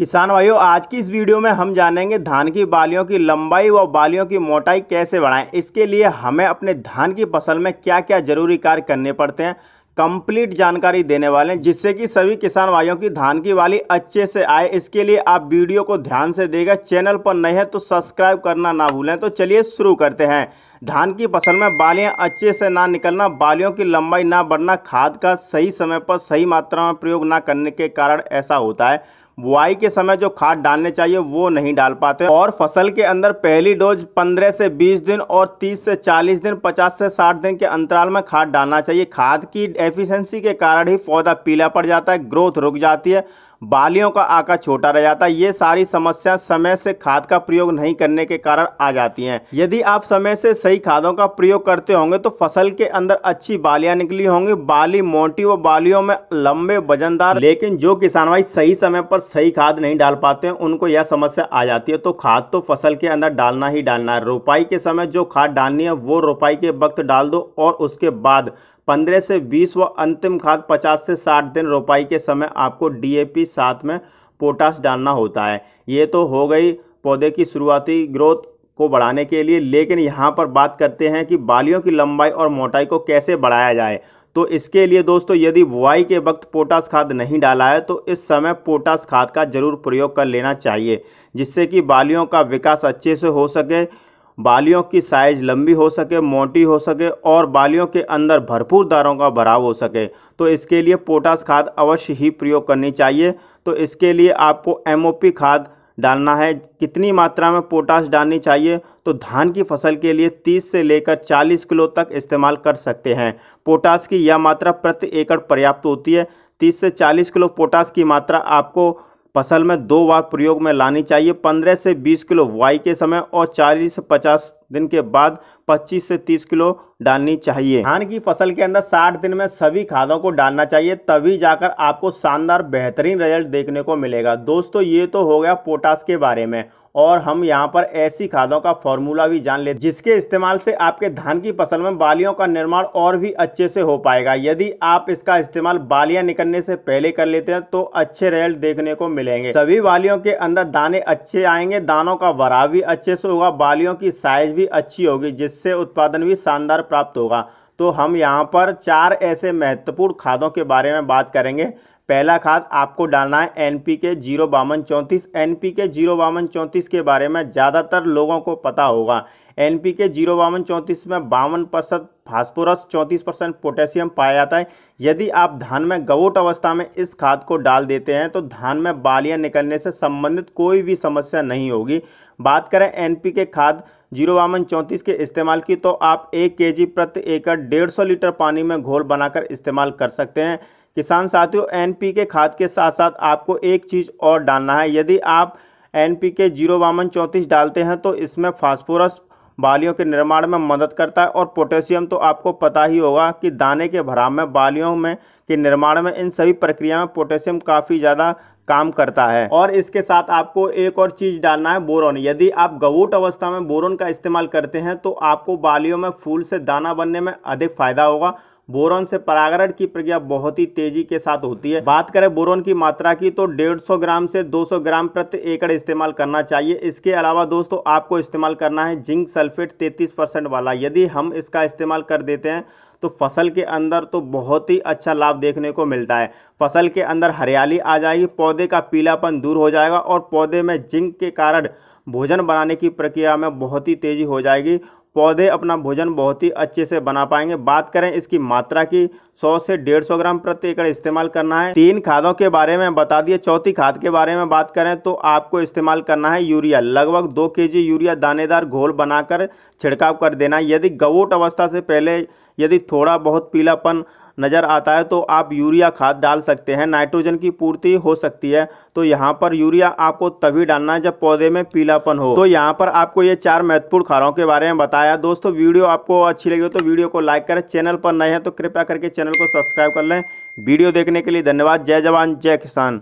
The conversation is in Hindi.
किसान भाइयों आज की इस वीडियो में हम जानेंगे धान की बालियों की लंबाई व बालियों की मोटाई कैसे बढ़ाएं इसके लिए हमें अपने धान की फसल में क्या क्या जरूरी कार्य करने पड़ते हैं कंप्लीट जानकारी देने वाले हैं जिससे कि सभी किसान भाइयों की धान की बाली अच्छे से आए इसके लिए आप वीडियो को ध्यान से देगा चैनल पर नए हैं तो सब्सक्राइब करना ना भूलें तो चलिए शुरू करते हैं धान की फसल में बालियां अच्छे से ना निकलना बालियों की लंबाई ना बढ़ना खाद का सही समय पर सही मात्रा में प्रयोग ना करने के कारण ऐसा होता है बुआई के समय जो खाद डालने चाहिए वो नहीं डाल पाते और फसल के अंदर पहली डोज 15 से 20 दिन और 30 से 40 दिन 50 से 60 दिन के अंतराल में खाद डालना चाहिए खाद की एफिशिएंसी के कारण ही पौधा पीला पड़ जाता है ग्रोथ रुक जाती है बालियों का आकार छोटा रह जाता है ये सारी समस्या समय से खाद का प्रयोग नहीं करने के कारण आ जाती हैं यदि आप समय से सही खादों का प्रयोग करते होंगे तो फसल के अंदर अच्छी बालियां निकली होंगी बाली मोटी व बालियों में लंबे वजनदार लेकिन जो किसान भाई सही समय पर सही खाद नहीं डाल पाते हैं उनको यह समस्या आ जाती है तो खाद तो फसल के अंदर डालना ही डालना है रोपाई के समय जो खाद डालनी है वो रोपाई के वक्त डाल दो और उसके बाद 15 से 20 व अंतिम खाद 50 से 60 दिन रोपाई के समय आपको डीएपी साथ में पोटास डालना होता है ये तो हो गई पौधे की शुरुआती ग्रोथ को बढ़ाने के लिए लेकिन यहाँ पर बात करते हैं कि बालियों की लंबाई और मोटाई को कैसे बढ़ाया जाए तो इसके लिए दोस्तों यदि बुआई के वक्त पोटास खाद नहीं डाला है तो इस समय पोटास खाद का जरूर प्रयोग कर लेना चाहिए जिससे कि बालियों का विकास अच्छे से हो सके बालियों की साइज लंबी हो सके मोटी हो सके और बालियों के अंदर भरपूर दारों का भराव हो सके तो इसके लिए पोटास खाद अवश्य ही प्रयोग करनी चाहिए तो इसके लिए आपको एम खाद डालना है कितनी मात्रा में पोटास डालनी चाहिए तो धान की फसल के लिए 30 से लेकर 40 किलो तक इस्तेमाल कर सकते हैं पोटास की यह मात्रा प्रति एकड़ पर्याप्त होती है 30 से 40 किलो पोटास की मात्रा आपको फसल में दो बार प्रयोग में लानी चाहिए 15 से 20 किलो वाई के समय और 40 से 50 दिन के बाद 25 से 30 किलो डालनी चाहिए धान की फसल के अंदर 60 दिन में सभी खादों को डालना चाहिए तभी जाकर आपको शानदार बेहतरीन रिजल्ट देखने को मिलेगा दोस्तों ये तो हो गया पोटास के बारे में और हम यहाँ पर ऐसी खादों का फॉर्मूला भी जान ले जिसके इस्तेमाल से आपके धान की फसल में बालियों का निर्माण और भी अच्छे से हो पाएगा यदि आप इसका इस्तेमाल बालियां निकलने से पहले कर लेते हैं तो अच्छे रिजल्ट देखने को मिलेंगे सभी बालियों के अंदर दाने अच्छे आएंगे दानों का भराव भी अच्छे से होगा बालियों की साइज भी भी अच्छी होगी जिससे उत्पादन भी शानदार प्राप्त होगा तो हम यहाँ पर चार ऐसे महत्वपूर्ण खादों के बारे में बात करेंगे पहला खाद आपको डालना है एन पी के जीरो बावन चौंतीस एन पी के जीरो बावन चौंतीस के बारे में ज़्यादातर लोगों को पता होगा एन पी के जीरो बावन चौंतीस में बावन परसेंट फास्फोरस चौंतीस परसेंट पोटेशियम पाया जाता है यदि आप धान में गवोट अवस्था में इस खाद को डाल देते हैं तो धान में बालियां निकलने से संबंधित कोई भी समस्या नहीं होगी बात करें एन पी के खाद जीरो बावन चौंतीस के इस्तेमाल की तो आप एक के जी प्रति एकड़ डेढ़ सौ लीटर पानी में घोल बनाकर इस्तेमाल कर सकते हैं किसान साथियों एनपीके खाद के साथ साथ आपको एक चीज़ और डालना है यदि आप एन पी के जीरो बावन चौंतीस डालते हैं तो इसमें फास्फोरस बालियों के निर्माण में मदद करता है और पोटेशियम तो आपको पता ही होगा कि दाने के भराव में बालियों में के निर्माण में इन सभी प्रक्रिया में पोटेशियम काफ़ी ज़्यादा काम करता है और इसके साथ आपको एक और चीज़ डालना है बोरोन यदि आप गवूट अवस्था में बोरोन का इस्तेमाल करते हैं तो आपको बालियों में फूल से दाना बनने में अधिक फायदा होगा बोरोन से परागरण की प्रक्रिया बहुत ही तेजी के साथ होती है बात करें बोरोन की मात्रा की तो 150 ग्राम से 200 ग्राम प्रति एकड़ इस्तेमाल करना चाहिए इसके अलावा दोस्तों आपको इस्तेमाल करना है जिंक सल्फेट 33 परसेंट वाला यदि हम इसका इस्तेमाल कर देते हैं तो फसल के अंदर तो बहुत ही अच्छा लाभ देखने को मिलता है फसल के अंदर हरियाली आ जाएगी पौधे का पीलापन दूर हो जाएगा और पौधे में जिंक के कारण भोजन बनाने की प्रक्रिया में बहुत ही तेज़ी हो जाएगी पौधे अपना भोजन बहुत ही अच्छे से बना पाएंगे बात करें इसकी मात्रा की 100 से 150 ग्राम प्रति एकड़ इस्तेमाल करना है तीन खादों के बारे में बता दिए चौथी खाद के बारे में बात करें तो आपको इस्तेमाल करना है यूरिया लगभग दो के यूरिया दानेदार घोल बनाकर छिड़काव कर देना यदि गवोट अवस्था से पहले यदि थोड़ा बहुत पीलापन नज़र आता है तो आप यूरिया खाद डाल सकते हैं नाइट्रोजन की पूर्ति हो सकती है तो यहाँ पर यूरिया आपको तभी डालना है जब पौधे में पीलापन हो तो यहाँ पर आपको ये चार महत्वपूर्ण खादों के बारे में बताया दोस्तों वीडियो आपको अच्छी लगी हो तो वीडियो को लाइक करें चैनल पर नए हैं तो कृपया करके चैनल को सब्सक्राइब कर लें वीडियो देखने के लिए धन्यवाद जय जवान जय किसान